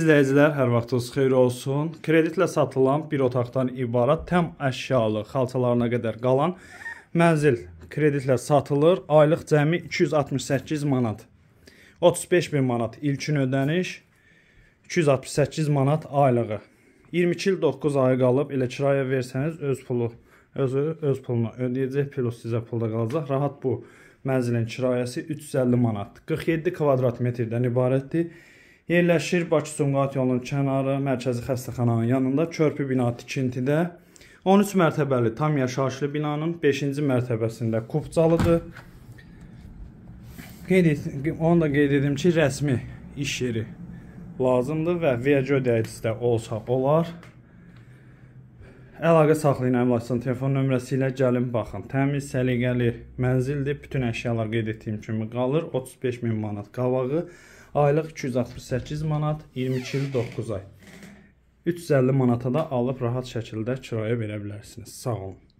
İzləyicilər, hər vaxtınız xeyir olsun. Kreditlə satılan bir otaqdan ibarət təm əşyalı xalçalarına qədər qalan mənzil kreditlə satılır. Aylıq cəmi 268 manat. 35 min manat ilkin ödəniş, 268 manat aylığı. 22 il 9 ayı qalıb, elə kiraya versəniz öz pulu özü öz pulunu ödəyəcək, plus sizə pulda qalacaq. Rahat bu mənzilin kirayəsi 350 manatdır. 47 kvadrat metrdən ibarətdir. Yerləşir Bakı-Sumqayıt yolunun kənarı, mərkəzi xəstəxananın yanında, körpü bina tikintidə. 13 mərtəbəli tam yaşayışlı binanın 5-ci mərtəbəsində kupcalıdır. Qeyd etdim, onu da qeyd edim ki, rəsmi iş yeri lazımdır və vergi ödəyicisi də olsa olar. Əlaqə saxlayın əmlakçının telefon nömrəsi ilə gəlin baxın. Təmiz, səliqəli mənzildir. Bütün əşyalar qeyd etdiyim kimi qalır. 35 min manat qavağı, aylıq 268 manat, 22 il 9 ay. 350 manata da alıb rahat şəkildə kirayə verə bilərsiniz. Sağ olun.